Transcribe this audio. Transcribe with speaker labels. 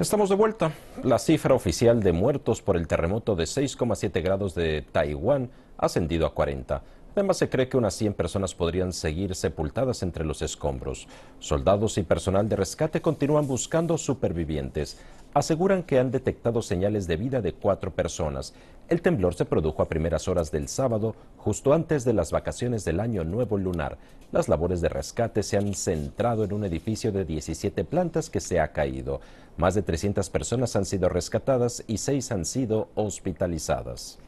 Speaker 1: Estamos de vuelta. La cifra oficial de muertos por el terremoto de 6,7 grados de Taiwán ha ascendido a 40. Además, se cree que unas 100 personas podrían seguir sepultadas entre los escombros. Soldados y personal de rescate continúan buscando supervivientes aseguran que han detectado señales de vida de cuatro personas. El temblor se produjo a primeras horas del sábado, justo antes de las vacaciones del Año Nuevo Lunar. Las labores de rescate se han centrado en un edificio de 17 plantas que se ha caído. Más de 300 personas han sido rescatadas y seis han sido hospitalizadas.